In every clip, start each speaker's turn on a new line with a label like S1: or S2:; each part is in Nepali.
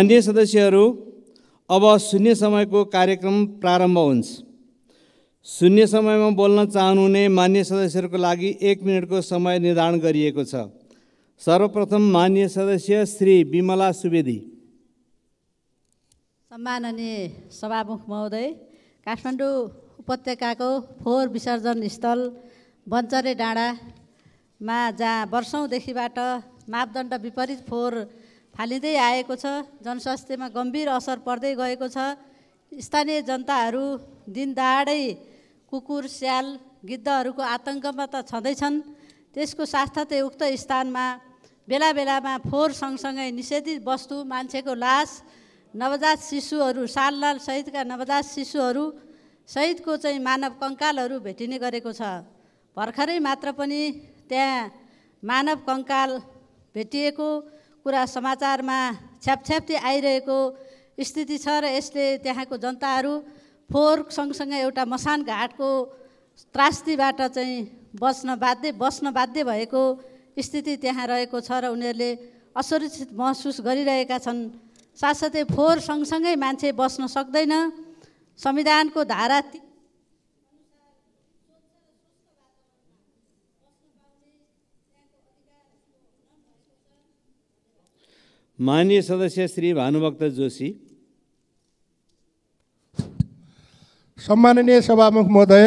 S1: अन्य सदस्यहरू अब शून्य समयको कार्यक्रम प्रारम्भ हुन्छ शून्य समयमा बोल्न चाहनुहुने मान्य सदस्यहरूको लागि एक मिनटको समय निर्धारण गरिएको छ सर्वप्रथम मान्य सदस्य श्री विमला सुवेदी
S2: सम्माननीय सभामुख महोदय काठमाडौँ उपत्यकाको फोहोर विसर्जन स्थल बन्चरे डाँडामा जहाँ वर्षौँदेखिबाट मापदण्ड विपरीत फोहोर फालिँदै आएको छ जनस्वास्थ्यमा गम्भीर असर पर्दै गएको छ स्थानीय जनताहरू दिनदाडै कुकुर स्याल गिद्धहरूको आतङ्कमा त छँदैछन् त्यसको साथसाथै उक्त स्थानमा बेला बेलामा फोहोर सँगसँगै निषेधित वस्तु मान्छेको लास नवजात शिशुहरू साललाल सहितका नवजात शिशुहरू सहितको चाहिँ मानव कङ्कालहरू भेटिने गरेको छ भर्खरै मात्र पनि त्यहाँ मानव कङ्काल भेटिएको कुरा समाचारमा छ्यापछ्याप्ती आइरहेको स्थिति छ र यसले त्यहाँको जनताहरू फोहोर सँगसँगै एउटा मसान घाटको त्रास्तीबाट चाहिँ बस्न बाध्य बस्न बाध्य भएको स्थिति त्यहाँ रहेको छ र उनीहरूले असुरक्षित महसुस गरिरहेका छन् साथसाथै फोहोर सँगसँगै मान्छे बस्न सक्दैन संविधानको धारा
S1: माननीय सदस्य श्री भानुभक्त जोशी
S3: सम्माननीय सभामुख महोदय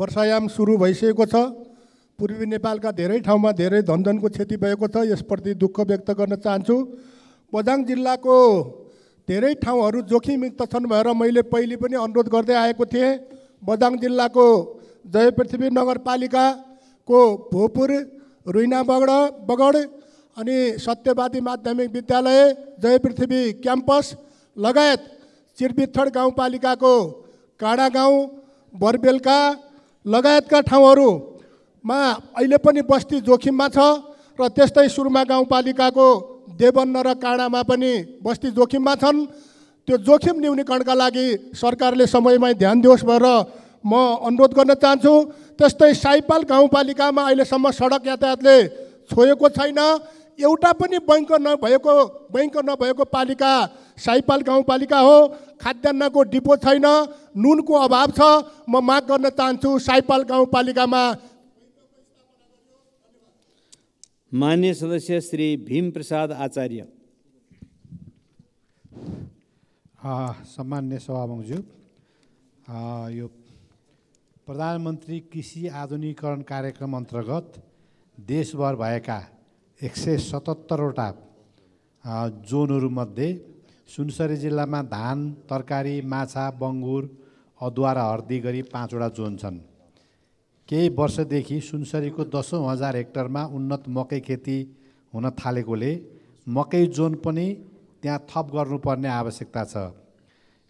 S3: वर्षायाम सुरु भइसकेको छ पूर्वी नेपालका धेरै ठाउँमा धेरै धनधनको क्षति भएको छ यसप्रति दुःख व्यक्त गर्न चाहन्छु बदाङ जिल्लाको धेरै ठाउँहरू जोखिमयुक्त छन् भनेर मैले पहिले पनि अनुरोध गर्दै आएको थिएँ बदाङ जिल्लाको जय पृथ्वी नगरपालिकाको भोपुर रुइना बगड बगड अनि सत्यवादी माध्यमिक विद्यालय जय पृथ्वी क्याम्पस लगायत चिरबिथड गाउँपालिकाको काँडा गाउँ बरबेलका लगायतका ठाउँहरूमा अहिले पनि बस्ती जोखिममा छ र त्यस्तै सुरुमा गाउँपालिकाको देवन्न र काँडामा पनि बस्ती जोखिममा छन् त्यो जोखिम न्यूनीकरणका लागि सरकारले समयमै ध्यान दियोस् भनेर म अनुरोध गर्न चाहन्छु त्यस्तै साइपाल गाउँपालिकामा अहिलेसम्म सडक यातायातले छोएको छैन एउटा पनि बैङ्क नभएको बैङ्क नभएको पालिका साइपाल गाउँपालिका हो खाद्यान्नको डिपो छैन नुनको अभाव छ म माग गर्न चाहन्छु साइपाल गाउँपालिकामा
S1: मान्य सदस्य श्री भीमप्रसाद आचार्य
S4: सम्मान्य सभामुखज्यू यो प्रधानमन्त्री कृषि आधुनिकरण कार्यक्रम अन्तर्गत देशभर भएका एक सय सतहत्तरवटा जोनहरूमध्ये सुनसरी जिल्लामा धान तरकारी माछा बङ्गुर अदुवा र हर्दी गरी पाँचवटा जोन छन् केही वर्षदेखि सुनसरीको दसौँ हजार हेक्टरमा उन्नत मकै खेती हुन थालेकोले मकै जोन पनि त्यहाँ थप गर्नुपर्ने आवश्यकता छ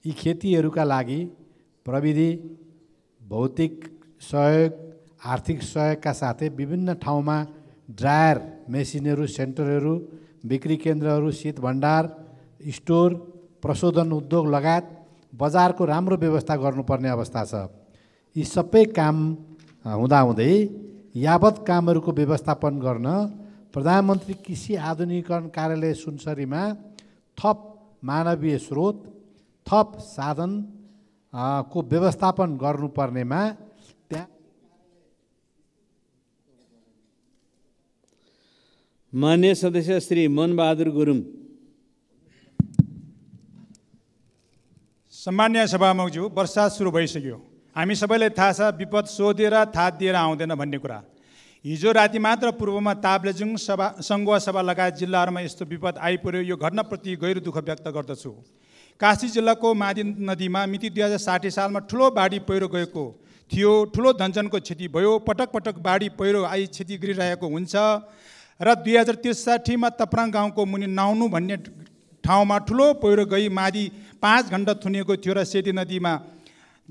S4: यी खेतीहरूका लागि प्रविधि भौतिक सहयोग आर्थिक सहयोगका साथै विभिन्न ठाउँमा ड्रायर मेसिनहरू सेन्टरहरू बिक्री केन्द्रहरू शीत भण्डार स्टोर प्रशोधन उद्योग लगायत बजारको राम्रो व्यवस्था गर्नुपर्ने अवस्था छ यी सबै काम हुँदाहुँदै यावत कामहरूको व्यवस्थापन गर्न प्रधानमन्त्री कृषि आधुनिकरण कार्यालय सुनसरीमा थप मानवीय स्रोत थप साधन को व्यवस्थापन गर्नुपर्नेमा
S5: मान्य सदस्य श्री मनबहादुर गुरुङ सामान्य सभामुखज्यू वर्षा सुरु भइसक्यो हामी सबैलाई थाहा छ विपद सोधेर थाहा दिएर आउँदैन भन्ने कुरा हिजो राति मात्र पूर्वमा ताप्लेजुङ सभा सङ्गुवा सभा लगायत जिल्लाहरूमा यस्तो विपद आइपऱ्यो यो घटनाप्रति गहिरो दुःख व्यक्त गर्दछु काशी जिल्लाको मादी नदीमा मिति दुई हजार साठी सालमा ठुलो बाढी पहिरो गएको थियो ठुलो धनजनको क्षति भयो पटक पटक बाढी पहिरो आई क्षति गरिरहेको हुन्छ र दुई हजार त्रिसाठीमा तप्राङ गाउँको मुनि नाउनु भन्ने ठाउँमा ठुलो पहिरो गई मादी पाँच घन्टा थुनिएको थियो र सेती नदीमा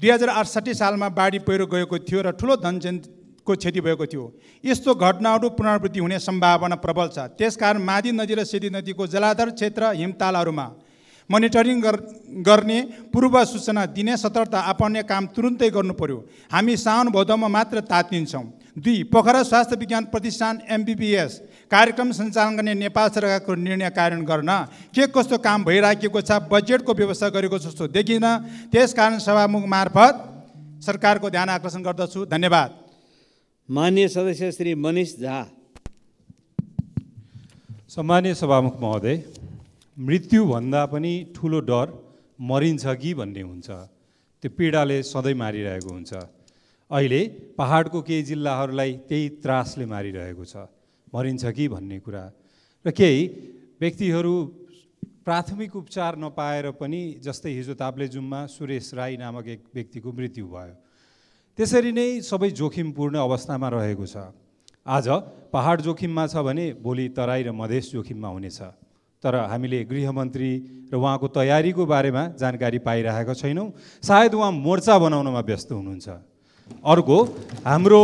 S5: दुई हजार अठसाठी सालमा बाढी पहिरो गएको थियो र ठुलो धनजनको क्षति भएको थियो यस्तो घटनाहरू पुनरावृत्ति हुने सम्भावना प्रबल छ त्यसकारण मादी नदी र सेती नदीको जलाधार क्षेत्र हिमतालहरूमा मोनिटरिङ गर्ने पूर्व सूचना दिने सतर्कता अपाउने काम तुरुन्तै गर्नु पर्यो हामी साउन भदौमा मात्र तातिन्छौँ दुई पोखरा स्वास्थ्य विज्ञान प्रतिष्ठान एमबिबिएस कार्यक्रम सञ्चालन गर्ने नेपाल सरकारको निर्णय कार्यान्वयन गर्न के कस्तो काम भइराखेको छ बजेटको व्यवस्था गरेको जस्तो देखिनँ त्यस कारण सभामुख मार्फत सरकारको ध्यान आकर्षण गर्दछु धन्यवाद मान्य सदस्य श्री मनिष झा
S6: सम्मान्य सभामुख महोदय मृत्युभन्दा पनि ठुलो डर मरिन्छ कि भन्ने हुन्छ त्यो पीडाले सधैँ मारिरहेको हुन्छ अहिले पहाडको केही जिल्लाहरूलाई त्यही त्रासले मारिरहेको छ भरिन्छ कि भन्ने कुरा र केही व्यक्तिहरू प्राथमिक उपचार नपाएर पनि जस्तै हिजो ताप्लेजुङमा सुरेश राई नामक एक व्यक्तिको मृत्यु भयो त्यसरी नै सबै जोखिमपूर्ण अवस्थामा रहेको छ आज पहाड जोखिममा छ भने भोलि तराई र मधेस जोखिममा हुनेछ तर हामीले गृहमन्त्री र उहाँको तयारीको बारेमा जानकारी पाइरहेका छैनौँ सायद उहाँ मोर्चा बनाउनमा व्यस्त हुनुहुन्छ अर्को हाम्रो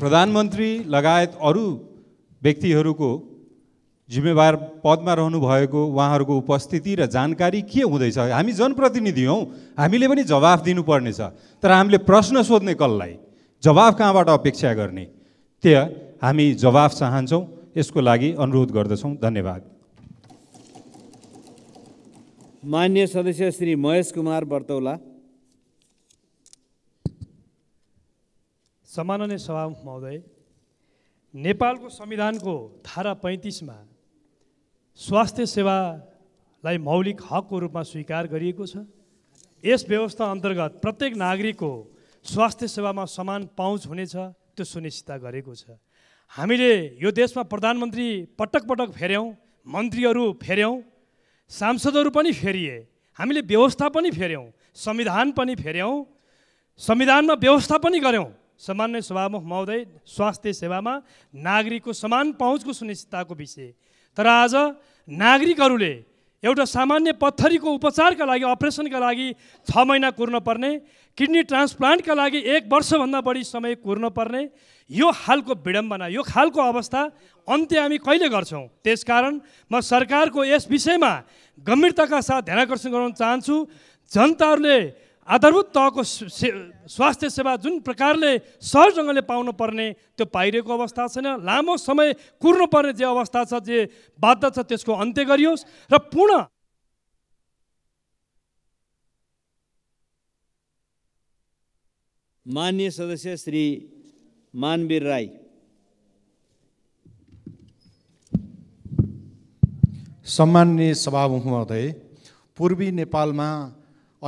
S6: प्रधानमन्त्री लगायत अरू व्यक्तिहरूको जिम्मेवार पदमा रहनुभएको उहाँहरूको उपस्थिति र जानकारी के हुँदैछ हामी जनप्रतिनिधि हौँ हामीले पनि जवाफ दिनुपर्नेछ तर हामीले प्रश्न सोध्ने कसलाई जवाफ कहाँबाट अपेक्षा गर्ने त्यहाँ हामी जवाफ चाहन्छौँ यसको लागि अनुरोध गर्दछौँ धन्यवाद
S1: मान्य सदस्य श्री महेश कुमार बर्तौला
S7: सम्माननीय सभा महोदय नेपालको संविधानको धारा पैँतिसमा स्वास्थ्य सेवालाई मौलिक हकको रूपमा स्वीकार गरिएको छ यस व्यवस्था अन्तर्गत प्रत्येक नागरिकको स्वास्थ्य सेवामा समान पहुँच हुनेछ त्यो सुनिश्चित गरेको छ हामीले यो देशमा प्रधानमन्त्री पटक पटक फेऱ्यौँ मन्त्रीहरू फेऱ्यौँ सांसदहरू पनि फेरिए हामीले व्यवस्था पनि फेऱ्यौँ संविधान पनि फेऱ्यौँ संविधानमा व्यवस्था पनि गऱ्यौँ सामान्य सभामुख महोदय स्वास्थ्य सेवामा नागरिकको समान पहुँचको सुनिश्चितताको विषय तर आज नागरिकहरूले एउटा सामान्य पत्थरीको उपचारका लागि अपरेसनका लागि छ महिना कुर्न पर्ने किडनी ट्रान्सप्लान्टका लागि एक वर्षभन्दा बढी समय कुर्न यो खालको विडम्बना यो खालको अवस्था अन्त्य हामी कहिले गर्छौँ त्यसकारण म सरकारको यस विषयमा गम्भीरताका साथ ध्यानकर्षण गराउन चाहन्छु जनताहरूले आधारभूत तहको से स्वास्थ्य सेवा जुन प्रकारले सहजसँगले ढङ्गले पाउनुपर्ने त्यो पाइरहेको अवस्था छैन लामो समय कुर्नुपर्ने जे अवस्था छ जे बाध्य छ त्यसको अन्त्य गरियोस् र पुनः
S1: मान्य सदस्य श्री मानवीर राई
S8: सम्मान्य सभामुख महोदय पूर्वी नेपालमा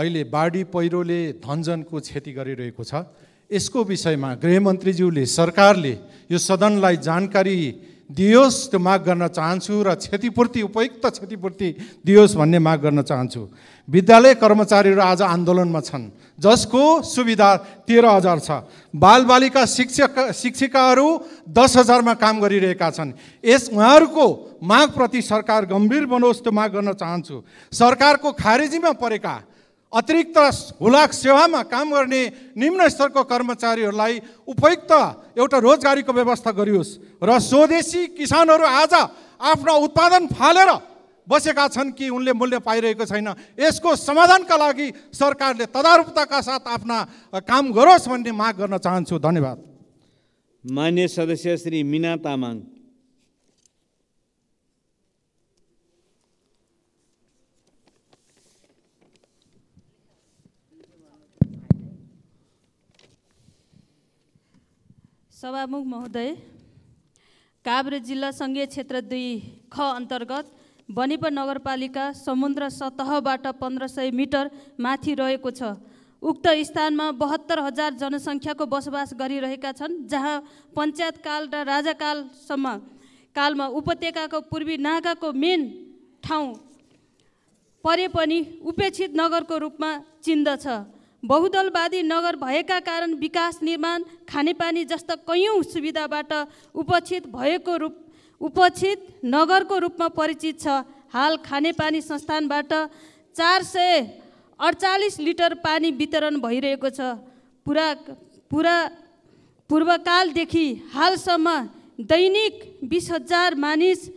S8: अहिले बाढी पहिरोले धनजनको क्षति गरिरहेको छ यसको विषयमा गृहमन्त्रीज्यूले सरकारले यो सदनलाई जानकारी दियोस् त्यो माग गर्न चाहन्छु र क्षतिपूर्ति उपयुक्त क्षतिपूर्ति दियोस् भन्ने माग गर्न चाहन्छु विद्यालय कर्मचारीहरू आज आन्दोलनमा छन् जसको सुविधा तेह्र हजार छ बालबालिका शिक्षक शिक्षिकाहरू दस हजारमा काम गरिरहेका छन् यस उहाँहरूको मागप्रति सरकार गम्भीर बनोस् त्यो माग गर्न चाहन्छु सरकारको खारेजीमा परेका अतिरिक्त हुलाक सेवामा काम गर्ने निम्न स्तरको कर्मचारीहरूलाई उपयुक्त एउटा रोजगारीको व्यवस्था गरियोस् र स्वदेशी किसानहरू आज आफ्नो उत्पादन फालेर बसेका छन् कि उनले मूल्य पाइरहेको छैन यसको समाधानका लागि सरकारले तदारूपताका साथ आफ्ना काम गरोस् भन्ने माग गर्न चाहन्छु धन्यवाद मान्य सदस्य श्री
S1: मिना तामाङ
S9: सभामुख महोदय काभ्रे जिल्ला सङ्घीय क्षेत्र दुई ख अन्तर्गत बनेपा नगरपालिका समुद्र सतहबाट पन्ध्र सय मिटर माथि रहेको छ उक्त स्थानमा बहत्तर हजार जनसङ्ख्याको बसोबास गरिरहेका छन् जहाँ पञ्चायतकाल र राजाकालसम्म कालमा उपत्यकाको पूर्वी नागाको मेन ठाउँ परे पनि उपेक्षित नगरको रूपमा चिन्दछ बहुदलवादी नगर भएका कारण विकास निर्माण खानेपानी जस्ता कैयौँ सुविधाबाट उपक्षित भएको रूप उपक्षित नगरको रूपमा परिचित छ हाल खानेपानी संस्थानबाट चार सय अडचालिस लिटर पानी वितरण भइरहेको छ पुरा पुरा पूर्वकालदेखि हालसम्म दैनिक बिस हजार मानिस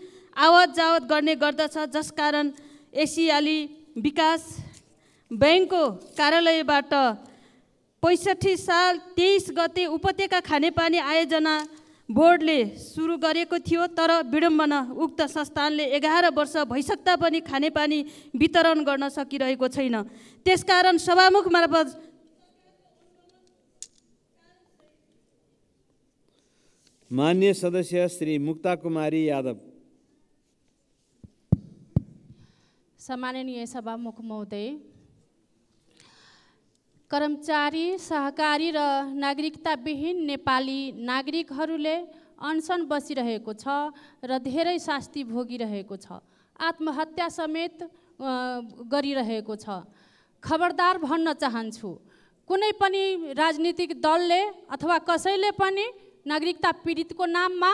S9: आवत जावत गर्ने गर्दछ जसकारण एसियाली विकास ब्याङ्कको कार्यालयबाट पैँसठी साल तेइस गते उपत्यका खानेपानी आयोजना बोर्डले सुरु गरेको थियो तर विडम्बना उक्त संस्थानले एघार वर्ष भइसक्दा पनि खानेपानी वितरण गर्न सकिरहेको छैन त्यसकारण सभामुख मार्फत
S1: मान्य सदस्य श्री मुक्ता कुमारी यादव
S10: सम्माननीय सभामुख महोदय कर्मचारी सहकारी र नागरिकताविहीन नेपाली नागरिकहरूले अनसन बसिरहेको छ र धेरै शास्ति भोगिरहेको छ आत्महत्या समेत गरिरहेको छ खबरदार भन्न चाहन्छु कुनै पनि राजनीतिक दलले अथवा कसैले पनि नागरिकता पीडितको नाममा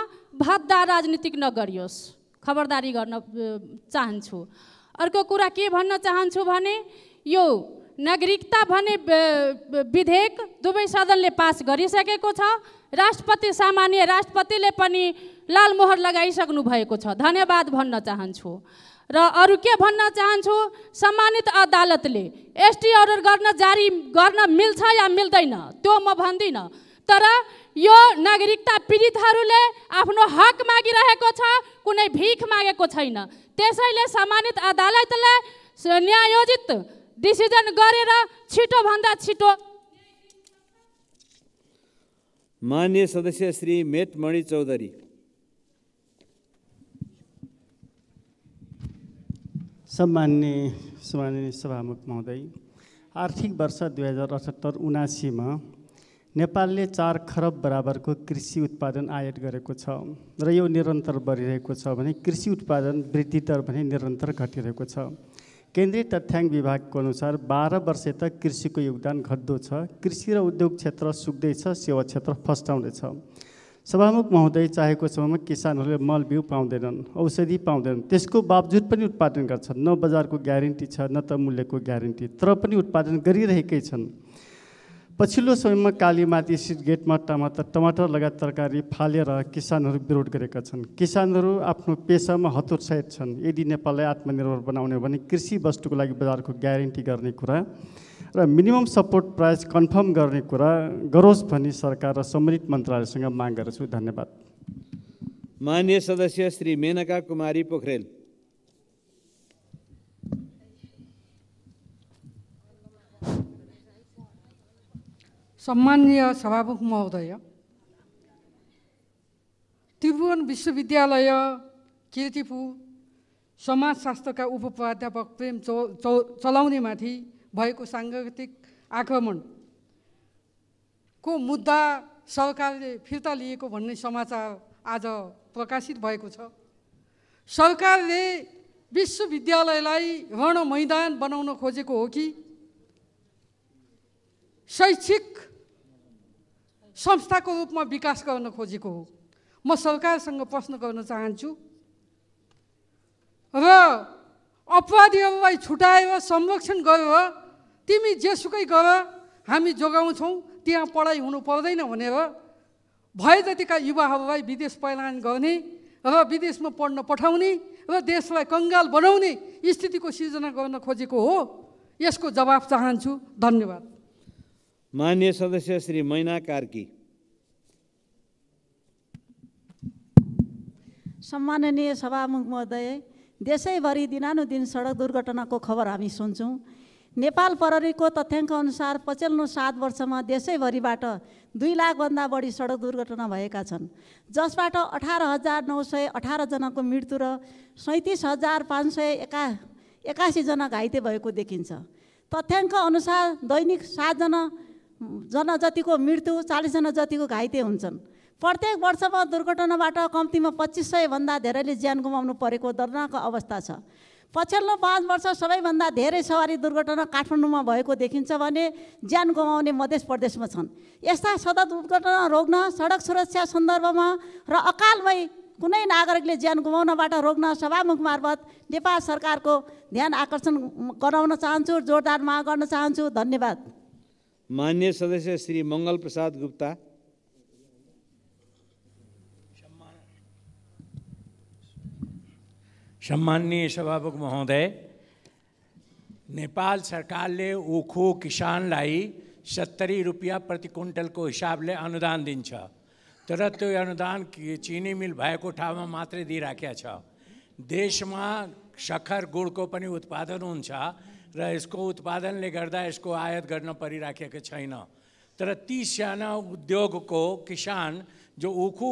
S10: भद्दा राजनीतिक नगरियोस् खबरदारी गर्न चाहन्छु अर्को कुरा के भन्न चाहन्छु भने यो नागरिकता भन्ने विधेयक दुवै सदनले पास गरिसकेको छ राष्ट्रपति सामान्य राष्ट्रपतिले पनि लालमोहर लगाइसक्नु भएको छ धन्यवाद भन्न चाहन्छु र अरू के भन्न चाहन्छु सम्मानित अदालतले एसटी अर्डर गर्न जारी गर्न मिल्छ या मिल्दैन त्यो म भन्दिनँ तर यो नागरिकता पीडितहरूले आफ्नो हक मागिरहेको छ कुनै भिख मागेको छैन त्यसैले सम्मानित अदालतले न्यायोजित डिसिजन गरेर छिटो भन्दा छिटो
S1: मान्य सदस्य श्री मेटमणि चौधरी
S11: सम्मान्य सम्मान्य सभामुख महोदय आर्थिक वर्ष दुई हजार अठहत्तर उनासीमा नेपालले चार खरब बराबरको कृषि उत्पादन आयात गरेको छ र यो निरन्तर बढिरहेको छ भने कृषि उत्पादन वृद्धि दर भने निरन्तर घटिरहेको छ केन्द्रीय तथ्याङ्क विभागको अनुसार बाह्र वर्ष त कृषिको योगदान घट्दो छ कृषि र उद्योग क्षेत्र सुक्दैछ सेवा क्षेत्र फस्टाउँदैछ सभामुख महोदय चाहेको समयमा किसानहरूले मल बिउ पाउँदैनन् औषधि पाउँदैनन् त्यसको बावजुद पनि उत्पादन गर्छन् न बजारको ग्यारेन्टी छ न त मूल्यको ग्यारेन्टी तर पनि उत्पादन गरिरहेकै छन् पछिल्लो समयमा कालीमाती सिट गेटमा टमाटर टमाटर लगायत तरकारी फालेर किसानहरू विरोध गरेका छन् किसानहरू आफ्नो पेसामा हतोत्साहित छन् यदि नेपाललाई आत्मनिर्भर बनाउने हो भने कृषि वस्तुको लागि बजारको ग्यारेन्टी गर्ने कुरा र मिनिमम सपोर्ट प्राइस कन्फर्म गर्ने कुरा गरोस् भनी सरकार र सम्बन्धित मन्त्रालयसँग माग गर्छु धन्यवाद
S1: मान्य सदस्य श्री मेनका कुमारी पोखरेल
S12: सम्मान्य सभामुख महोदय त्रिभुवन विश्वविद्यालय किर्तिपुर समाजशास्त्रका उपप्राध्यापक प्रेम चौ चौ चलाउनेमाथि भएको साङ्गतिक आक्रमणको मुद्दा सरकारले फिर्ता लिएको भन्ने समाचार आज प्रकाशित भएको छ सरकारले विश्वविद्यालयलाई रण मैदान बनाउन खोजेको हो कि शैक्षिक संस्थाको रूपमा विकास गर्न खोजेको हो म सरकारसँग प्रश्न गर्न चाहन्छु र अपराधीहरूलाई छुटाएर संरक्षण गरेर तिमी जेसुकै गर हामी जोगाउँछौँ त्यहाँ पढाइ हुनु पर्दैन भनेर भए जतिका युवाहरूलाई विदेश पलायन गर्ने र विदेशमा पढ्न पठाउने र देशलाई कङ्गाल बनाउने स्थितिको सिर्जना गर्न खोजेको हो यसको जवाब चाहन्छु धन्यवाद
S1: मान्य सदस्य श्री मैना कार्की
S13: सम्माननीय सभामुख महोदय देशैभरि दिनानुदिन सडक दुर्घटनाको खबर हामी सुन्छौँ नेपाल प्रहरीको तथ्याङ्क अनुसार पछिल्लो सात वर्षमा देशैभरिबाट दुई लाखभन्दा बढी सडक दुर्घटना भएका छन् जसबाट अठार हजार नौ सय अठारजनाको मृत्यु र सैँतिस हजार पाँच सय एका एकासीजना घाइते भएको देखिन्छ तथ्याङ्क अनुसार दैनिक सातजना जना जतिको मृत्यु चालिसजना जतिको घाइते हुन्छन् प्रत्येक वर्षमा दुर्घटनाबाट कम्तीमा पच्चिस सयभन्दा धेरैले ज्यान गुमाउनु परेको दर्नाको अवस्था छ पछिल्लो पाँच वर्ष सबैभन्दा धेरै सवारी दुर्घटना काठमाडौँमा भएको देखिन्छ भने ज्यान गुमाउने मध्य प्रदेशमा छन् यस्ता सदा दुर्घटना रोक्न सडक सुरक्षा सन्दर्भमा र अकालमै कुनै नागरिकले ज्यान गुमाउनबाट रोक्न सभामुख मार्फत नेपाल सरकारको ध्यान आकर्षण गराउन चाहन्छु जोरदार माग गर्न चाहन्छु धन्यवाद
S1: मान्य सदस्य श्री मंगल प्रसाद गुप्ता
S14: सम्माननीय सभामुख महोदय नेपाल सरकारले उखु किसानलाई सत्तरी रुपियाँ प्रति क्विन्टलको हिसाबले अनुदान दिन्छ तर त्यो अनुदान चिनी मिल भएको ठाउँमा मात्रै दिइराखेको छ देशमा सखर गुडको पनि उत्पादन हुन्छ र उत्पादन उत्पादनले गर्दा यसको आयात गर्न परिराखेको छैन तर ती सना उद्योग को किसान जो उखु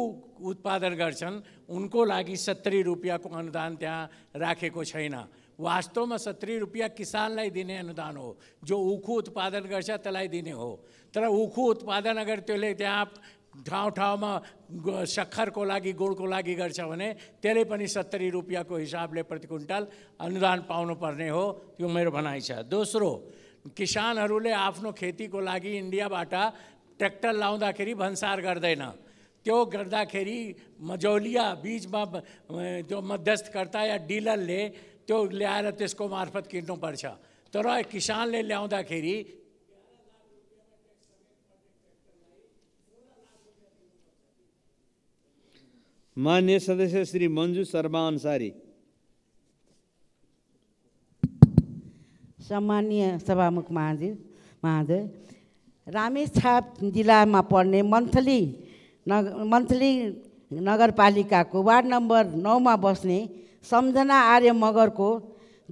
S14: उत्पादन गर्छन् उनको लागि सत्तरी रुपया को अनुदान त्यहाँ राखेको छैन वास्तवमा सत्तरी रुपियाँ किसानलाई दिने अनुदान हो जो उखु उत्पादन गर्छ त्यसलाई दिने हो तर उखु उत्पादन अगर त्यसले त्यहाँ ठाउँ ठाउँमा सक्खरको लागि गुडको लागि गर्छ भने त्यसले पनि सत्तरी रुपियाँको हिसाबले प्रति क्विन्टल अनुदान पाउनुपर्ने हो त्यो मेरो भनाइ छ दोस्रो किसानहरूले आफ्नो खेतीको लागि इन्डियाबाट ट्र्याक्टर लाउँदाखेरि भन्सार गर्दैन त्यो गर्दाखेरि मजौलिया बिचमा त्यो मध्यस्थकर्ता या डिलरले त्यो ल्याएर त्यसको मार्फत किन्नुपर्छ तर किसानले ल्याउँदाखेरि
S1: मान्य सदस्य श्री मन्जु शर्मा अन्सारी
S15: सामान्य सभामुख महाजी रामेश रामेछाप जिल्लामा पर्ने मन्थली नग मन्थली नगरपालिकाको वार्ड नम्बर नौमा बस्ने सम्झना आर्य मगरको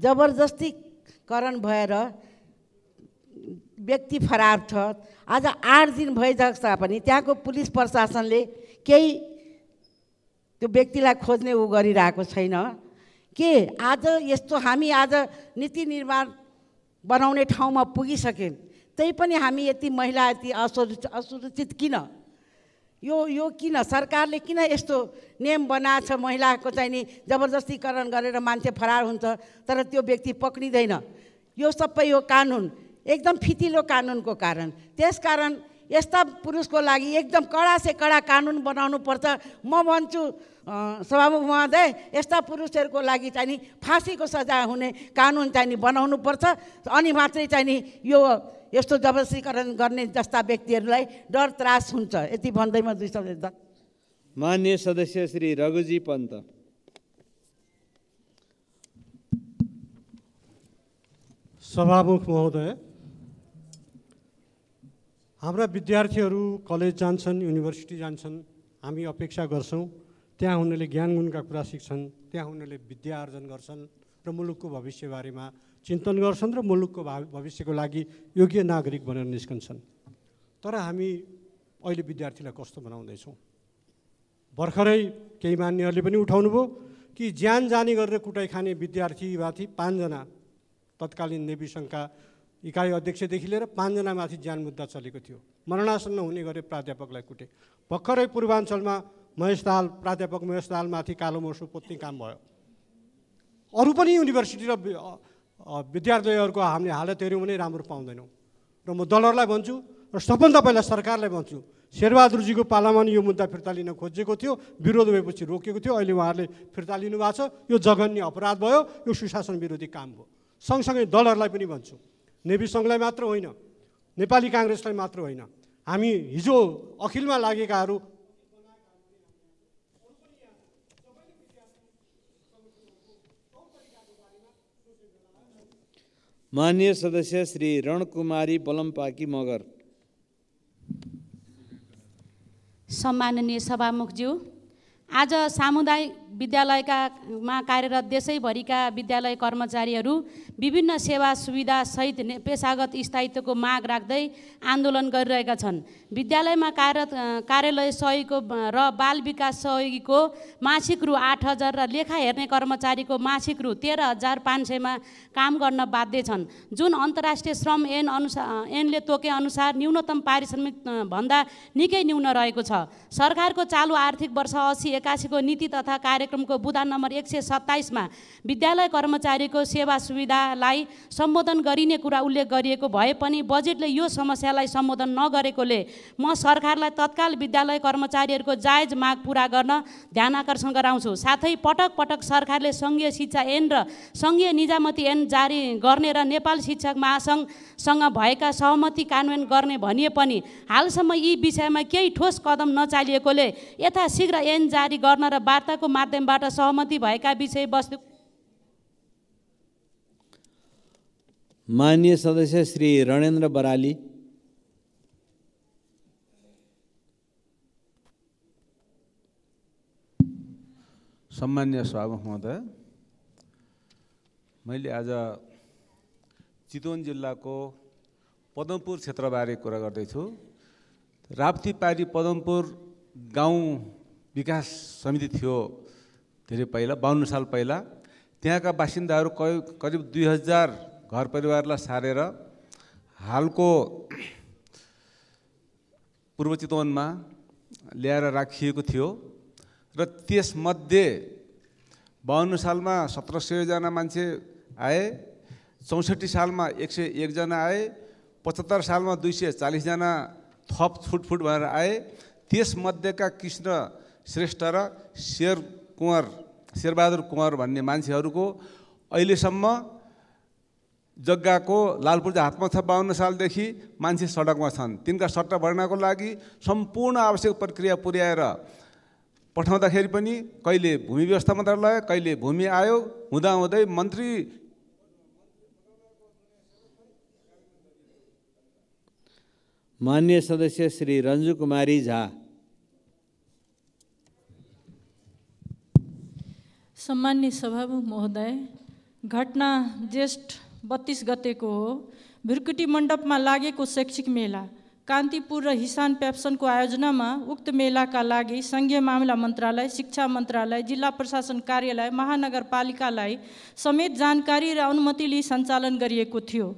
S15: जबरजस्तीकरण भएर व्यक्ति फरार छ आज आठ दिन भइसक्छ पनि त्यहाँको पुलिस प्रशासनले केही त्यो व्यक्तिलाई खोज्ने ऊ गरिरहेको छैन के आज यस्तो हामी आज नीति निर्माण बनाउने ठाउँमा पुगिसक्यौँ तै पनि हामी यति महिला यति असुरु असुरक्षित किन यो यो किन सरकारले किन यस्तो नियम बनाएछ महिलाको चाहिँ नि जबरजस्तीकरण गरेर मान्छे फरार हुन्छ तर त्यो व्यक्ति पक्रिँदैन यो सबै यो कानुन एकदम फितिलो कानुनको कारण त्यस कारण यस्ता पुरुषको लागि एकदम कडा से कडा कानुन बनाउनु पर्छ म भन्छु सभामुख महोदय यस्ता पुरुषहरूको लागि चाहिँ नि फाँसीको सजाय हुने कानुन चाहिँ नि पर्छ अनि मात्रै चाहिँ नि यो यस्तो जबसीकरण गर्ने जस्ता व्यक्तिहरूलाई डर त्रास हुन्छ यति भन्दै म दुई शब्द
S1: मान्य सदस्य श्री रघुजी पन्त
S16: सभामुख महोदय हाम्रा विद्यार्थीहरू कलेज जान्छन् युनिभर्सिटी जान्छन् हामी अपेक्षा गर्छौँ त्यहाँ उनीहरूले ज्ञान गुणका कुरा सिक्छन् त्यहाँ उनीहरूले विद्या आर्जन गर्छन् र मुलुकको भविष्यबारेमा चिन्तन गर्छन् र मुलुकको भविष्यको लागि योग्य नागरिक बनेर निस्कन्छन् तर हामी अहिले विद्यार्थीलाई कस्तो बनाउँदैछौँ भर्खरै केही मान्यहरूले पनि उठाउनुभयो कि ज्यान जाने गरेर कुटाइ खाने विद्यार्थीमाथि पाँचजना तत्कालीन नेवी सङ्घका इकाइ अध्यक्षदेखि लिएर पाँचजनामाथि ज्यान मुद्दा चलेको थियो मरणासन्न हुने गरे प्राध्यापकलाई कुटे भर्खरै पूर्वाञ्चलमा महेश दाल प्राध्यापक महेश दालमाथि कालो मोर्सो पोत्ने काम भयो अरू पनि युनिभर्सिटी र विद्यार्थीहरूको हामीले हालत हेऱ्यौँ भने राम्रो पाउँदैनौँ र म दलहरूलाई भन्छु र सबभन्दा पहिला सरकारलाई भन्छु शेरबहादुरजीको पालामा यो मुद्दा फिर्ता लिन खोजेको थियो विरोध भएपछि रोकेको थियो अहिले उहाँहरूले फिर्ता लिनुभएको छ यो जघन्य अपराध भयो यो सुशासन विरोधी काम हो सँगसँगै दलहरूलाई पनि भन्छु नेभी सङ्घलाई मात्र होइन नेपाली काङ्ग्रेसलाई मात्र होइन हामी हिजो अखिलमा लागेकाहरू
S1: माननीय सदस्य श्री रणकुमारी बलम्पाकी मगर
S17: सम्माननीय सभामुखज्यू आज सामुदायिक विद्यालयकामा कार्यरत देशैभरिका विद्यालय कर्मचारीहरू विभिन्न सेवा सुविधा सहित पेसागत स्थायित्वको माग राख्दै आन्दोलन गरिरहेका छन् विद्यालयमा कार्यरत कार्यालय सहयोगको र बाल विकास सहयोगीको मासिक रु आठ हजार र लेखा हेर्ने कर्मचारीको मासिक रु तेह्र हजार पाँच सयमा काम गर्न बाध्य छन् जुन अन्तर्राष्ट्रिय श्रम एन अनुसार एनले तोके अनुसार न्यूनतम पारिश्रमिक भन्दा निकै न्यून रहेको छ सरकारको चालु आर्थिक वर्ष असी एकासीको नीति तथा कार्य कार्यक्रमको बुधा नम्बर एक सय सत्ताइसमा विद्यालय कर्मचारीको सेवा सुविधालाई सम्बोधन गरिने कुरा उल्लेख गरिएको भए पनि बजेटले यो समस्यालाई सम्बोधन नगरेकोले म सरकारलाई तत्काल विद्यालय कर्मचारीहरूको जायज माग पुरा गर्न ध्यान आकर्षण गराउँछु साथै पटक पटक सरकारले सङ्घीय शिक्षा ऐन र सङ्घीय निजामती ऐन जारी गर्ने र नेपाल शिक्षक महासङ्घसँग भएका सहमति कार्यान्वयन गर्ने भनिए पनि हालसम्म यी विषयमा केही ठोस कदम नचालिएकोले यथाशीघ्र ऐन जारी गर्न र वार्ताको माध्यम माध्यमबाट सहमति भएका विषयवस्तु
S1: मान्य सदस्य श्री रणेन्द्र बराली
S18: सम्मान्य सभामुख महोदय मैले आज चितवन जिल्लाको पदमपुर क्षेत्रबारे कुरा गर्दैछु पारी पदमपुर गाउँ विकास समिति थियो धेरै पहिला बाहन्न साल पहिला त्यहाँका बासिन्दाहरू करिब दुई हजार घर परिवारलाई सारेर हालको पूर्व चितवनमा ल्याएर राखिएको थियो र त्यसमध्ये बाहन्न सालमा सत्र सयजना मान्छे आए चौसठी सालमा एक सय एकजना आए पचहत्तर सालमा दुई सय चालिसजना थप छुटफुट भएर आए त्यसमध्येका कृष्ण श्रेष्ठ र शेर कुँवर शेरबहादुर कुँवर भन्ने मान्छेहरूको अहिलेसम्म जग्गाको लालपुर्जा हातमा छ बाहन्न सालदेखि मान्छे सडकमा छन् तिनका सट्टा भर्नाको लागि सम्पूर्ण आवश्यक प्रक्रिया पुर्याएर पठाउँदाखेरि पनि कहिले भूमि व्यवस्था मन्त्रालय कहिले भूमि आयोग हुँदाहुँदै मन्त्री मान्य
S1: सदस्य श्री रन्जु कुमारी झा
S19: सम्मान्य सभामुख महोदय घटना ज्येष्ठ बत्तिस गतेको हो भिर्कुटी मण्डपमा लागेको शैक्षिक मेला कान्तिपुर र हिसान प्याप्सनको आयोजनामा उक्त मेलाका लागि सङ्घीय मामिला मन्त्रालय शिक्षा मन्त्रालय जिल्ला प्रशासन कार्यालय महानगरपालिकालाई समेत जानकारी र अनुमति लिई सञ्चालन गरिएको थियो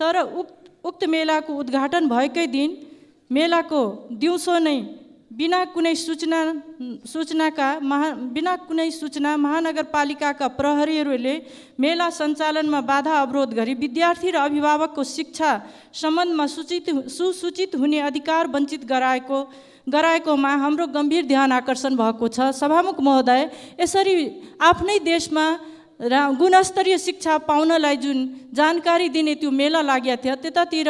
S19: तर उक्त उक्त मेलाको उद्घाटन भएकै दिन मेलाको दिउँसो नै बिना कुनै सूचना सूचनाका महा बिना कुनै सूचना महानगरपालिकाका प्रहरीहरूले मेला सञ्चालनमा बाधा अवरोध गरी विद्यार्थी र अभिभावकको शिक्षा सम्बन्धमा सूचित सुसूचित हुने अधिकार वञ्चित गराएको गराएकोमा हाम्रो गम्भीर ध्यान आकर्षण भएको छ सभामुख महोदय यसरी आफ्नै देशमा र गुणस्तरीय शिक्षा पाउनलाई जुन जानकारी दिने त्यो मेला लागेको थियो त्यतातिर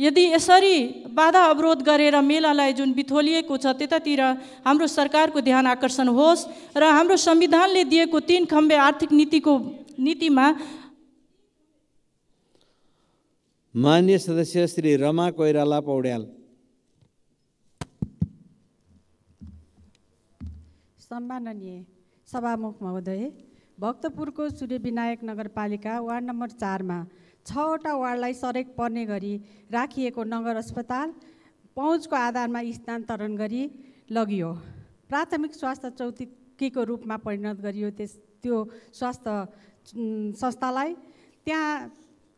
S19: यदि यसरी बाधा अवरोध गरेर मेलालाई जुन बिथोलिएको छ त्यतातिर हाम्रो सरकारको ध्यान आकर्षण होस् र हाम्रो संविधानले दिएको तिन खम्बे आर्थिक नीतिको नीतिमा
S1: मान्य सदस्य श्री रमा कोइराला पौड्याल
S20: सम्माननीय सभामुख महोदय भक्तपुरको सूर्यविनायक नगरपालिका वार्ड नम्बर चारमा छवटा वार्डलाई सरेक पर्ने गरी राखिएको नगर अस्पताल पहुँचको आधारमा स्थानान्तरण गरी लगियो प्राथमिक स्वास्थ्य चौतिकीको रूपमा परिणत गरियो त्यस त्यो स्वास्थ्य संस्थालाई त्यहाँ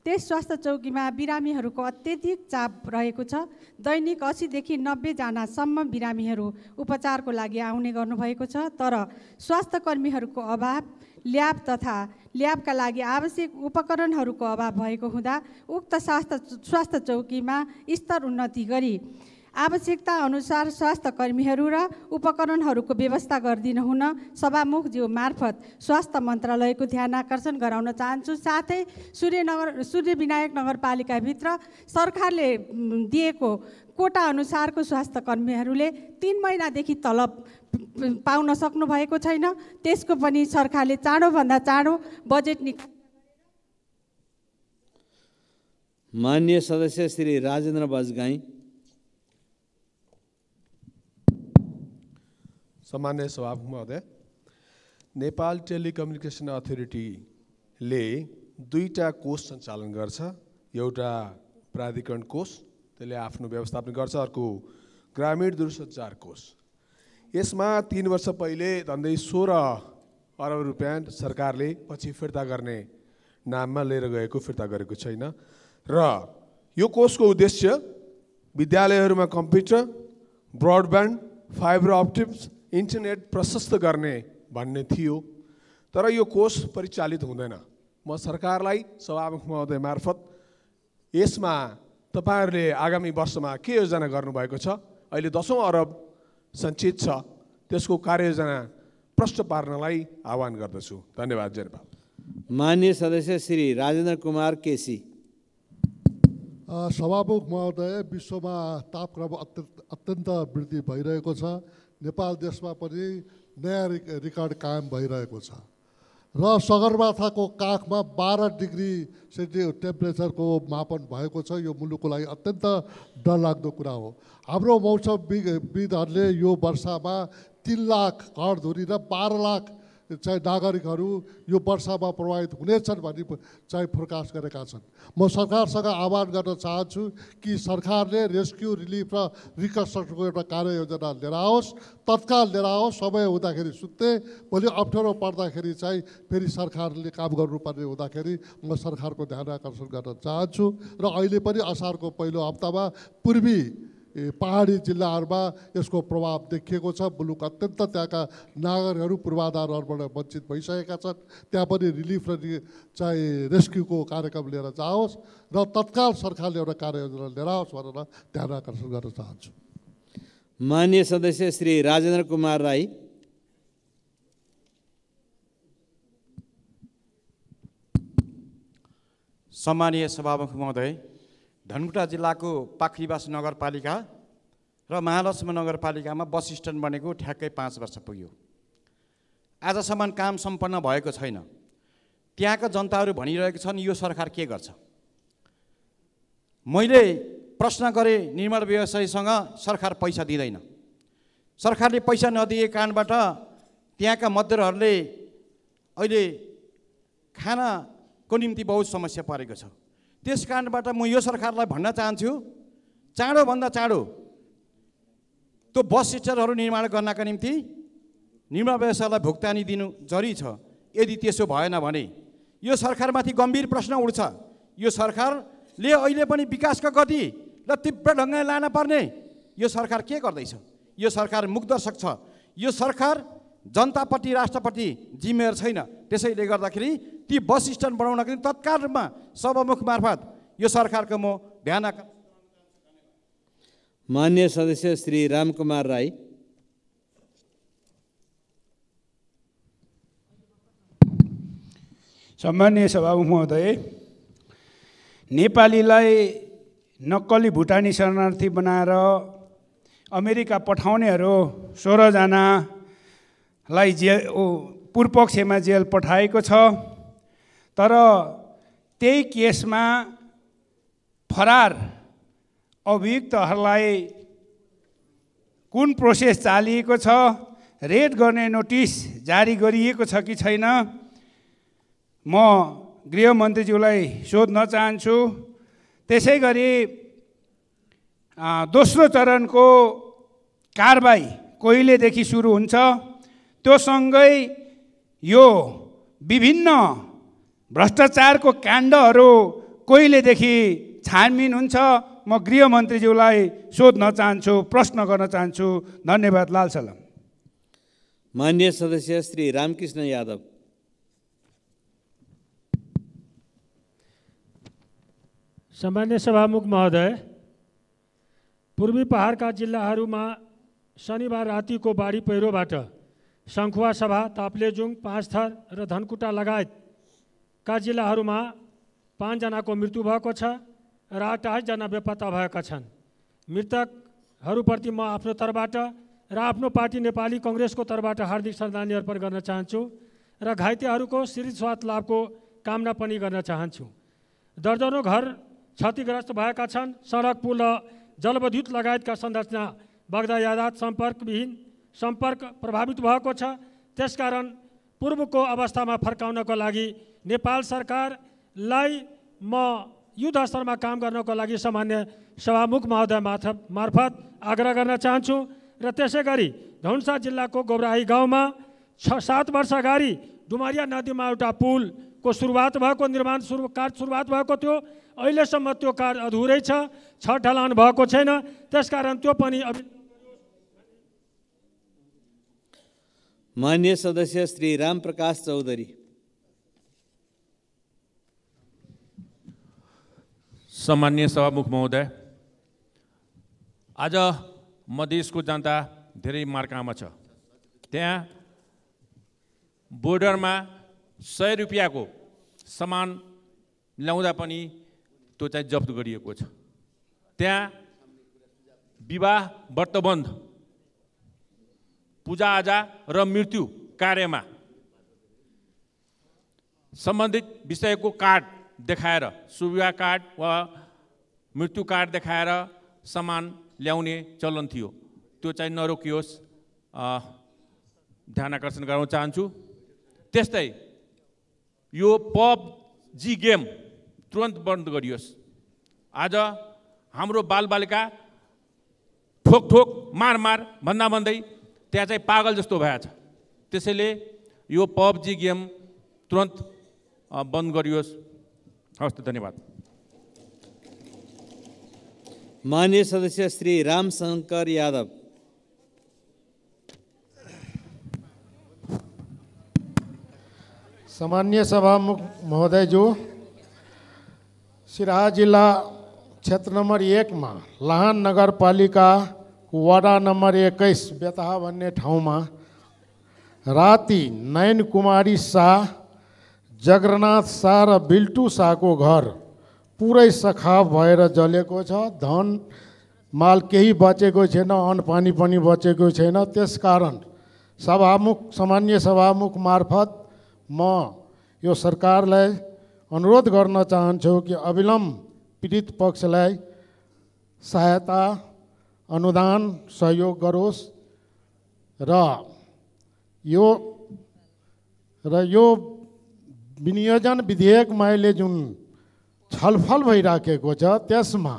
S20: त्यस स्वास्थ्य चौकीमा बिरामीहरूको अत्यधिक चाप रहेको छ दैनिक असीदेखि नब्बेजनासम्म बिरामीहरू उपचारको लागि आउने गर्नुभएको छ तर स्वास्थ्य कर्मीहरूको अभाव ल्याब तथा ल्याबका लागि आवश्यक उपकरणहरूको अभाव भएको हुँदा उक्त स्वास्थ्य स्वास्थ्य चौकीमा स्तर उन्नति गरी आवश्यकता अनुसार स्वास्थ्य कर्मीहरू र उपकरणहरूको व्यवस्था गरिदिनु हुन सभामुख सभामुखज्यू मार्फत स्वास्थ्य मन्त्रालयको ध्यान आकर्षण गराउन चाहन्छु साथै सूर्यनगर सूर्यविनायक नगरपालिकाभित्र सरकारले दिएको कोटाअनुसारको स्वास्थ्य कर्मीहरूले तिन महिनादेखि तलब पाउन सक्नु भएको छैन त्यसको पनि सरकारले चाँडोभन्दा चाँडो बजेट नि
S1: मान्य सदस्य श्री राजेन्द्र बजगाई
S21: सामान्य सभामुख महोदय नेपाल टेलिकम्युनिकेसन अथोरिटीले दुईवटा कोष सञ्चालन गर्छ एउटा प्राधिकरण कोष त्यसले आफ्नो व्यवस्थापन गर्छ अर्को ग्रामीण दूरसञ्चार कोष यसमा तिन वर्ष पहिले झन्डै सोह्र अरब रुपियाँ सरकारले पछि फिर्ता गर्ने नाममा लिएर गएको फिर्ता गरेको छैन र यो कोषको उद्देश्य विद्यालयहरूमा computer broadband fibre optics internet प्रशस्त गर्ने भन्ने थियो तर यो कोष परिचालित हुँदैन म सरकारलाई सभामुख महोदय मार्फत यसमा तपाईँहरूले आगामी वर्षमा के योजना गर्नुभएको छ अहिले दसौँ अरब सञ्चित छ त्यसको कार्ययोजना प्रष्ट पार्नलाई आह्वान गर्दछु
S1: धन्यवाद नेपाल मान्य सदस्य श्री राजेन्द्र कुमार केसी
S22: सभामुख महोदय विश्वमा तापक्रम अत्यन्त अत्यन्त वृद्धि भइरहेको छ नेपाल देशमा पनि नयाँ रिकर्ड कायम भइरहेको छ र सगरमाथाको काखमा बाह्र डिग्री सेन्टी टेम्परेचरको मापन भएको छ यो मुलुकको लागि अत्यन्त डरलाग्दो कुरा हो हाम्रो मौसमविदहरूले यो वर्षामा तिन लाख धुरी र बाह्र लाख चाहे नागरिकहरू यो वर्षामा प्रभावित हुनेछन् भन्ने चाहिँ फोरकास्ट गरेका छन् म सरकारसँग आह्वान गर्न चाहन्छु कि सरकारले रेस्क्यु रिलिफ र रिकन्स्ट्रक्सनको एउटा कार्ययोजना लिएर आओस् तत्काल लिएर आओस् समय हुँदाखेरि सुत्ते भोलि अप्ठ्यारो पर्दाखेरि चाहिँ फेरि सरकारले काम गर्नुपर्ने हुँदाखेरि म सरकारको ध्यान आकर्षण गर्न चाहन्छु र अहिले पनि असारको पहिलो हप्तामा पूर्वी पहाडी जिल्लाहरूमा यसको प्रभाव देखिएको छ मुलुक अत्यन्त त्यहाँका नागरिकहरू पूर्वाधारहरूबाट वञ्चित भइसकेका छन् त्यहाँ पनि रिलिफ र चाहे रेस्क्युको कार्यक्रम लिएर जाओस् र तत्काल सरकारले एउटा कार्ययोजना लिएर आओस् भनेर ध्यान आकर्षण गर्न चाहन्छु
S1: मान्य सदस्य श्री राजेन्द्र कुमार राई
S23: सम्मानीय सभामुख महोदय धनकुटा जिल्लाको पाखरीवास नगरपालिका र महालक्ष्मी नगरपालिकामा बस स्ट्यान्ड बनेको ठ्याक्कै पाँच वर्ष पुग्यो आजसम्म काम सम्पन्न भएको छैन त्यहाँका जनताहरू भनिरहेको छन् यो सरकार के गर्छ मैले प्रश्न गरेँ निर्माण व्यवसायीसँग सरकार पैसा दिँदैन सरकारले पैसा नदिए कारणबाट त्यहाँका मजदुरहरूले अहिले खानाको निम्ति बहुत समस्या परेको छ त्यस कारणबाट म यो सरकारलाई भन्न चाहन्छु चाँडोभन्दा चाँडो त्यो बस स्ट्यान्डहरू निर्माण गर्नका निम्ति निर्माण व्यवसायलाई भुक्तानी दिनु जरुरी छ यदि त्यसो भएन भने यो सरकारमाथि गम्भीर प्रश्न उठ्छ यो सरकारले अहिले पनि विकासका गतिलाई तीव्र ढङ्गले लान पर्ने यो सरकार के गर्दैछ यो सरकार मुखदर्शक छ यो सरकार जनतापट्टि राष्ट्रपट्टि जिम्मेवार छैन त्यसैले गर्दाखेरि ती बस स्ट्यान्ड बनाउनको निम्ति तत्काल रूपमा सभामुख मार्फत यो सरकारको म ध्यान
S1: मान्य सदस्य श्री रामकुमार राई
S24: सम्मान्य सभामुख महोदय नेपालीलाई नक्कली भुटानी शरणार्थी बनाएर अमेरिका पठाउनेहरू सोह्रजनालाई जे पूर्वपक्षमा जेल पठाएको छ तर त्यही केसमा फरार अभियुक्तहरूलाई कुन प्रोसेस चालिएको छ रेड गर्ने नोटिस जारी गरिएको छ कि छैन म गृहमन्त्रीज्यूलाई सोध्न चाहन्छु त्यसै गरी दोस्रो चरणको कारबाही कहिलेदेखि सुरु हुन्छ त्योसँगै यो विभिन्न भ्रष्टाचारको काण्डहरू कहिलेदेखि छानबिन हुन्छ म गृहमन्त्रीज्यूलाई सोध्न चाहन्छु प्रश्न गर्न चाहन्छु धन्यवाद लाल सलाम
S1: मान्य सदस्य श्री रामकृष्ण यादव
S25: सामान्य सभामुख महोदय पूर्वी पहाडका जिल्लाहरूमा शनिबार रातिको बाढी पहिरोबाट सङ्खुवा सभा ताप्लेजुङ पाँचथर र धनकुटा लगायतका जिल्लाहरूमा पाँचजनाको मृत्यु भएको छ र अठाइसजना बेपत्ता भएका छन् मृतकहरूप्रति म आफ्नो तर्फबाट र आफ्नो पार्टी नेपाली कङ्ग्रेसको तर्फबाट हार्दिक श्रद्धाञ्जली अर्पण गर्न चाहन्छु र घाइतेहरूको श्री स्वाद लाभको कामना पनि गर्न चाहन्छु दर्जनौँ घर क्षतिग्रस्त भएका छन् सडक पुल र जलविद्युत लगायतका संरचना बग्दा यादात सम्पर्कविहीन सम्पर्क प्रभावित भएको छ त्यसकारण पूर्वको अवस्थामा फर्काउनको लागि नेपाल सरकारलाई म युद्ध स्तरमा काम गर्नको लागि सामान्य सभामुख महोदय माथ मार्फत आग्रह गर्न चाहन्छु र त्यसै गरी धनुषा जिल्लाको गोब्राही गाउँमा छ सात वर्ष अगाडि डुमारिया नदीमा एउटा पुलको सुरुवात भएको निर्माण सुरु कार्य सुरुवात भएको थियो अहिलेसम्म त्यो कार्य अधुरै छ ढलान भएको छैन त्यसकारण त्यो पनि अभि
S1: मान्य सदस्य श्री राम प्रकाश चौधरी
S26: सामान्य सभामुख महोदय आज मधेसको जनता धेरै मार्कामा छ त्यहाँ बोर्डरमा सय रुपियाँको सामान ल्याउँदा पनि त्यो चाहिँ जफ्त गरिएको छ त्यहाँ विवाह व्रतबन्ध पूजाआजा र मृत्यु कार्यमा सम्बन्धित विषयको कार्ड देखाएर सुविधा कार्ड वा मृत्यु कार्ड देखाएर सामान ल्याउने चलन थियो त्यो चाहिँ नरोकियोस् ध्यान आकर्षण गराउन चाहन्छु त्यस्तै यो पब जी गेम तुरन्त बन्द गरियोस् आज हाम्रो बालबालिका ठोक ठोक मार मार भन्दा भन्दै त्यहाँ चाहिँ पागल जस्तो भएछ त्यसैले यो पबजी गेम तुरन्त बन्द गरियोस् हस् त धन्यवाद मान्य सदस्य श्री
S1: रामशङ्कर यादव
S27: सामान्य सभामुख महोदय जो सिराहा जिल्ला क्षेत्र नम्बर एकमा लहान नगरपालिका वडा नम्बर एक्काइस बेतहा भन्ने ठाउँमा राति नयन कुमारी शाह जगरनाथ शाह र बिल्टु शाहको घर पुरै सखाब भएर जलेको छ धन माल केही बचेको छैन अन्न पानी पनि बचेको छैन त्यसकारण सभामुख सामान्य सभामुख मार्फत म यो सरकारलाई अनुरोध गर्न चाहन्छु कि अविलम्ब पीडित पक्षलाई सहायता अनुदान सहयोग गरोस् र यो र यो विनियोजन विधेयकमा अहिले जुन छलफल भइराखेको छ त्यसमा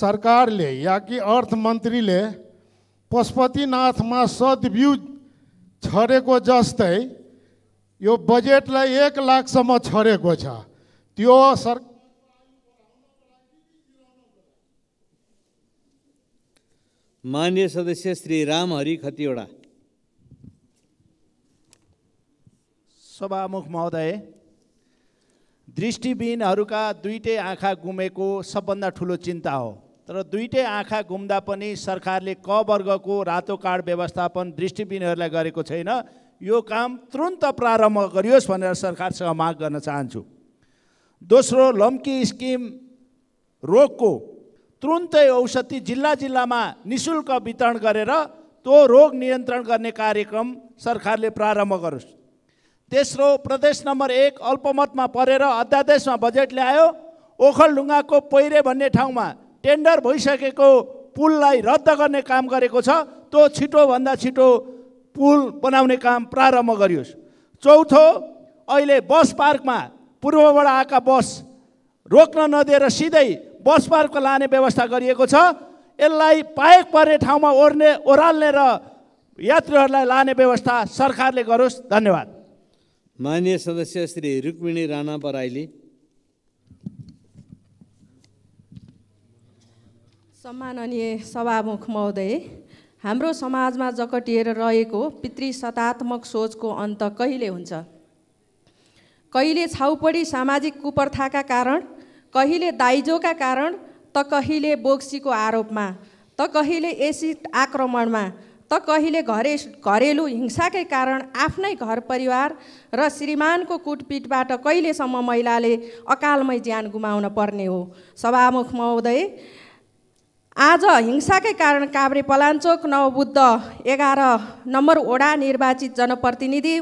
S27: सरकारले या कि अर्थमन्त्रीले पशुपतिनाथमा सद्व्यू छरेको जस्तै यो बजेटलाई एक लाखसम्म छरेको छ त्यो सर
S1: मान्य सदस्य श्री रामहरि खतिवडा
S28: सभामुख महोदय दृष्टिबिनहरूका दुइटै आँखा गुमेको सबभन्दा ठुलो चिन्ता हो तर दुइटै आँखा गुम्दा पनि सरकारले क वर्गको रातो कार्ड व्यवस्थापन दृष्टिबिनहरूलाई गरेको छैन यो काम तुरन्त प्रारम्भ गरियोस् भनेर सरकारसँग माग गर्न चाहन्छु दोस्रो लम्की स्किम रोगको तुरुन्तै औषधि जिल्ला जिल्लामा निशुल्क वितरण गरेर त्यो रोग नियन्त्रण गर्ने कार्यक्रम सरकारले प्रारम्भ गरोस् तेस्रो प्रदेश नम्बर एक अल्पमतमा परेर अध्यादेशमा बजेट ल्यायो ओखलढुङ्गाको पहिरे भन्ने ठाउँमा टेन्डर भइसकेको पुललाई रद्द गर्ने काम गरेको छ त्यो छिटोभन्दा छिटो पुल बनाउने काम प्रारम्भ गरियोस् चौथो अहिले बस पार्कमा पूर्वबाट आएका बस रोक्न नदिएर सिधै बस पार्क लाने व्यवस्था गरिएको छ यसलाई पाएक पर्ने ठाउँमा ओर्ने ओह्राल्ने र यात्रीहरूलाई लाने व्यवस्था सरकारले गरोस् धन्यवाद
S1: मान्य सदस्य श्री रुक्मिणी राणा बराइली
S29: सम्माननीय सभामुख महोदय हाम्रो समाजमा जकटिएर रहेको सतात्मक सोचको अन्त कहिले हुन्छ कहिले छाउपडी सामाजिक कुप्रथाका कारण कहिले दाइजोका कारण त कहिले बोक्सीको आरोपमा त कहिले एसिड आक्रमणमा त कहिले घरे घरेलु हिंसाकै कारण आफ्नै घर परिवार र श्रीमानको कुटपिटबाट कहिलेसम्म महिलाले अकालमै ज्यान गुमाउन पर्ने हो सभामुख महोदय आज हिंसाकै कारण काभ्रे पलाञ्चोक नवबुद्ध एघार नम्बर ओडा निर्वाचित जनप्रतिनिधि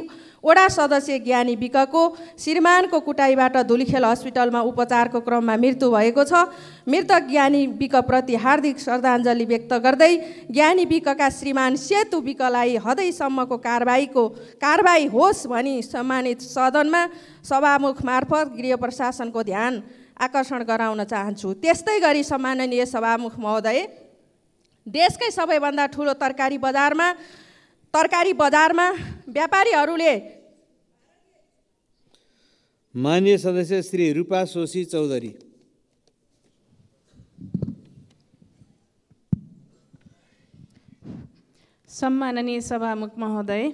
S29: वडा सदस्य ज्ञानी विकको श्रीमानको कुटाइबाट धुलीखेल हस्पिटलमा उपचारको क्रममा मृत्यु भएको छ मृतक ज्ञानी विकप्रति हार्दिक श्रद्धाञ्जली व्यक्त गर्दै ज्ञानी विकका श्रीमान सेतु विकलाई हदैसम्मको कारबाहीको कारवाही होस् भनी सम्मानित सदनमा सभामुख मार्फत गृह प्रशासनको ध्यान आकर्षण गराउन चाहन्छु त्यस्तै गरी सम्माननीय सभामुख महोदय देशकै सबैभन्दा ठुलो तरकारी बजारमा तरकारी बजारमा व्यापारीहरूले
S1: मान्य सदस्य श्री रूपा सोशी चौधरी
S10: सम्माननीय सभामुख महोदय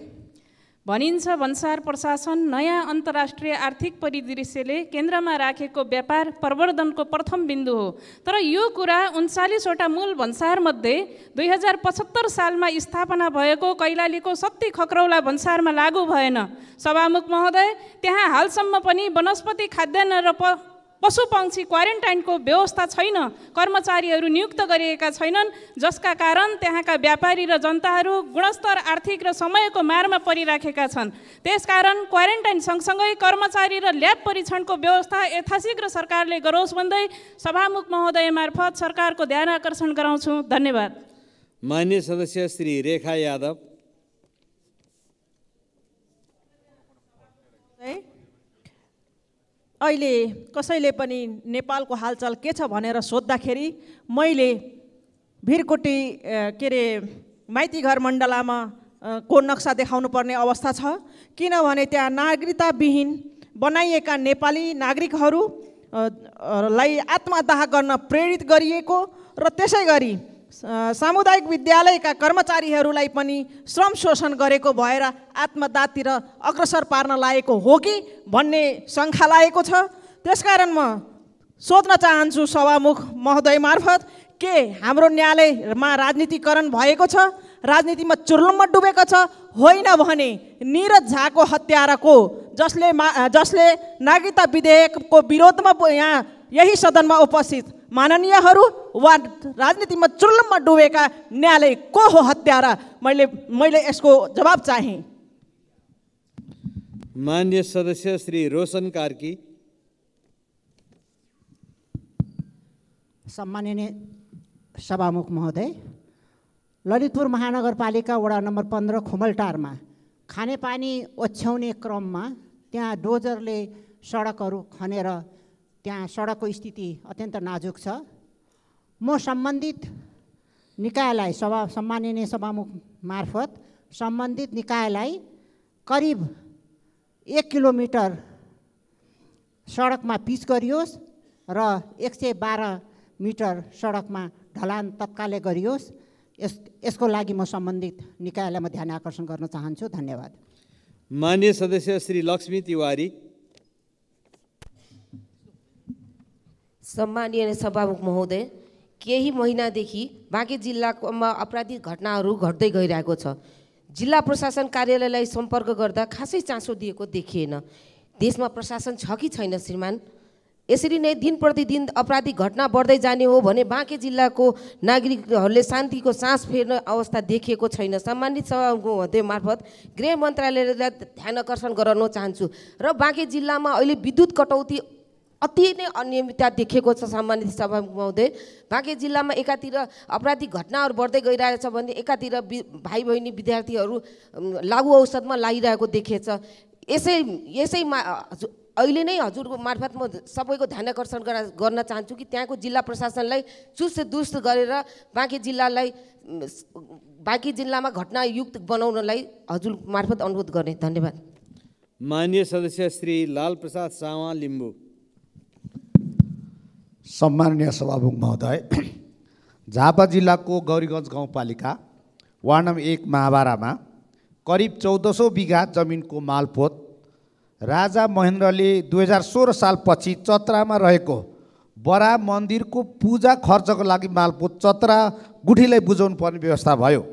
S10: भनिन्छ भन्सार प्रशासन नयाँ अन्तर्राष्ट्रिय आर्थिक परिदृश्यले केन्द्रमा राखेको व्यापार प्रवर्धनको प्रथम बिन्दु हो तर यो कुरा उन्चालिसवटा मूल भन्सारमध्ये दुई हजार पचहत्तर सालमा स्थापना भएको कैलालीको शक्ति खक्रौला भन्सारमा लागू भएन सभामुख महोदय त्यहाँ हालसम्म पनि वनस्पति खाद्यान्न र प पशु पक्षी क्वारेन्टाइनको व्यवस्था छैन कर्मचारीहरू नियुक्त गरिएका छैनन् जसका कारण त्यहाँका व्यापारी र जनताहरू गुणस्तर आर्थिक र समयको मारमा परिराखेका छन् त्यसकारण क्वारेन्टाइन सँगसँगै कर्मचारी र ल्याब परीक्षणको व्यवस्था यथाशीघ्र सरकारले गरोस् भन्दै सभामुख महोदय मार्फत सरकारको ध्यान आकर्षण गराउँछु धन्यवाद
S1: मान्य सदस्य श्री रेखा यादव
S30: अहिले कसैले पनि नेपालको हालचाल के छ भनेर सोद्धाखेरि मैले भिरकोटी के अरे माइतीघर मण्डलामा को नक्सा देखाउनु पर्ने अवस्था छ किनभने त्यहाँ नागरिकताविहीन बनाइएका नेपाली नागरिकहरूलाई आत्मदाह गर्न प्रेरित गरिएको र त्यसै गरी सामुदायिक विद्यालयका कर्मचारीहरूलाई पनि श्रम शोषण गरेको भएर आत्मदाततिर अग्रसर पार्न लागेको हो कि भन्ने शङ्खा लागेको छ त्यसकारण म सोध्न चाहन्छु सभामुख महोदय मार्फत के हाम्रो न्यायालयमा राजनीतिकरण भएको छ राजनीतिमा चुर्लुम्म डुबेको छ होइन भने निरज झाको हत्याराको जसले मा जसले नागरिकता विधेयकको विरोधमा यहाँ यही सदनमा उपस्थित माननीयहरू वा राजनीतिमा चुल्लममा डुबेका न्यायालय को हो हत्यारा मैले मैले यसको जवाब चाहेँ
S1: मान्य सदस्य श्री रोशन कार्की
S13: सम्माननीय सभामुख महोदय ललितपुर महानगरपालिका वडा नम्बर पन्ध्र खुमलटारमा खानेपानी ओछ्याउने क्रममा त्यहाँ डोजरले सडकहरू खनेर त्यहाँ सडकको स्थिति अत्यन्त नाजुक छ म सम्बन्धित निकायलाई सभा सम्माननीय सभामुख मार्फत सम्बन्धित निकायलाई करिब एक किलोमिटर सडकमा पिच गरियोस् र एक सय बाह्र मिटर सडकमा ढलान तत्कालै गरियोस् यस यसको लागि म सम्बन्धित निकायलाई म ध्यान आकर्षण गर्न चाहन्छु धन्यवाद
S1: मान्य सदस्य श्री लक्ष्मी तिवारी
S31: सम्मानीय सभामुख महोदय केही महिनादेखि बाँके जिल्लामा अपराधिक घटनाहरू घट्दै गइरहेको छ जिल्ला प्रशासन कार्यालयलाई सम्पर्क गर्दा खासै चासो दिएको देखिएन देशमा प्रशासन छ कि छैन श्रीमान यसरी नै दिन प्रतिदिन अपराधिक घटना बढ्दै जाने हो भने बाँके जिल्लाको नागरिकहरूले शान्तिको सास फेर्ने अवस्था देखिएको छैन सम्मानित सभामुख मार्फत गृह मन्त्रालयलाई ध्यान आकर्षण गराउन चाहन्छु र बाँके जिल्लामा अहिले विद्युत कटौती अति नै अनियमितता देखेको छ सामान्य सभा घुमाउँदै बाँके जिल्लामा एकातिर अपराधिक घटनाहरू बढ्दै गइरहेछ भने एकातिर वि भाइ बहिनी विद्यार्थीहरू लागु औषधमा लागिरहेको देखिएछ यसै यसैमा अहिले नै हजुरको मार्फत म सबैको ध्यान आकर्षण गर्न चाहन्छु कि त्यहाँको जिल्ला प्रशासनलाई चुस्त दुस्त गरेर बाँकी जिल्लालाई बाँकी जिल्लामा घटनायुक्त बनाउनलाई हजुर मार्फत अनुरोध गर्ने धन्यवाद
S1: मान्य सदस्य श्री लालप्रसाद प्रसाद सावा लिम्बू
S32: सम्माननीय सभामुख महोदय झापा जिल्लाको गौरीगञ्ज गाउँपालिका वार्ड नम्बर एक महाबारामा करिब चौध सौ बिघा जमिनको मालपोत राजा महेन्द्रले दुई हजार सोह्र सालपछि चतरामा रहेको बरा मन्दिरको पूजा खर्चको लागि मालपोत चतरा गुठीलाई बुझाउनु पर्ने व्यवस्था भयो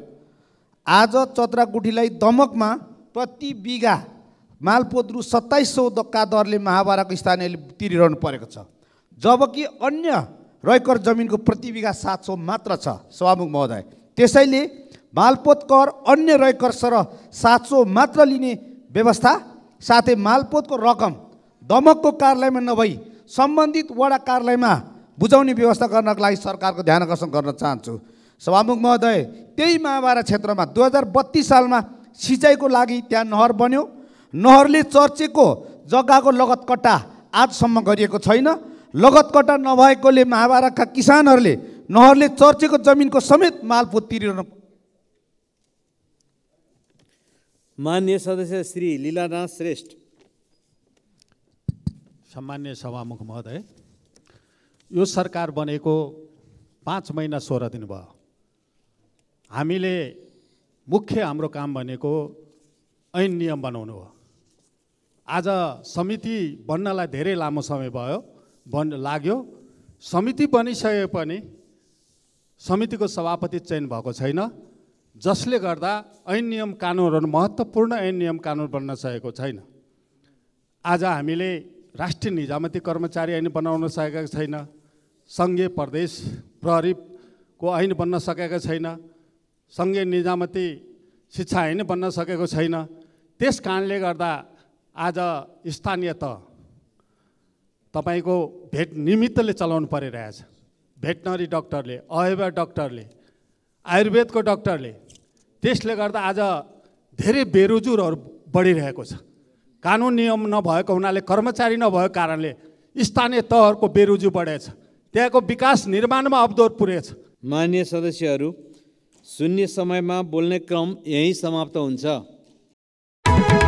S32: आज चतरा गुठीलाई दमकमा प्रति बिघा मालपोत रु सत्ताइस सौ दक्का दरले महाबाराको स्थानीयले तिरिरहनु परेको छ जबकि अन्य रैकर जमिनको प्रति बिघा सात सौ मात्र छ सभामुख महोदय त्यसैले मालपोत कर अन्य रैकर सर सात सौ मात्र लिने व्यवस्था साथै मालपोतको रकम दमकको कार्यालयमा नभई सम्बन्धित वडा कार्यालयमा बुझाउने व्यवस्था गर्नको लागि सरकारको ध्यान आकर्षण गर्न चाहन्छु सभामुख महोदय त्यही माहाभारा क्षेत्रमा दुई हजार बत्तिस सालमा सिँचाइको लागि त्यहाँ नहर बन्यो नहरले चर्चेको जग्गाको लगत कट्टा आजसम्म गरिएको छैन लगतकटा नभएकोले महाभारतका किसानहरूले नहरले चर्चेको जमिनको समेत
S33: मालपो तिरिन
S1: मान्य सदस्य श्री लीलानाथ श्रेष्ठ
S33: सामान्य सभामुख महोदय यो सरकार बनेको पाँच महिना सोह्र दिन भयो हामीले मुख्य हाम्रो काम भनेको ऐन नियम बनाउनु हो आज समिति बन्नलाई धेरै लामो समय भयो बन लाग्यो समिति बनिसके पनि समितिको सभापति चयन भएको छैन जसले गर्दा ऐन नियम कानुनहरू महत्त्वपूर्ण ऐन नियम कानुन बन्न सकेको छैन आज हामीले राष्ट्रिय निजामती कर्मचारी ऐन बनाउन सकेका छैन सङ्घीय प्रदेश प्रहरीको ऐन बन्न सकेका छैन सङ्घीय निजामती शिक्षा ऐन बन्न सकेको छैन त्यस कारणले गर्दा आज स्थानीय तह तपाईँको भेट निमित्तले चलाउनु परिरहेछ भेटनरी डक्टरले अयव डक्टरले आयुर्वेदको डक्टरले त्यसले गर्दा आज धेरै बेरोजुरहरू बढिरहेको छ कानुन नियम नभएको हुनाले कर्मचारी नभएको कारणले स्थानीय तहहरूको बेरोजु बढेछ त्यहाँको विकास निर्माणमा अवदोर पुरेछ मान्य सदस्यहरू
S1: शून्य समयमा बोल्ने क्रम यहीँ समाप्त हुन्छ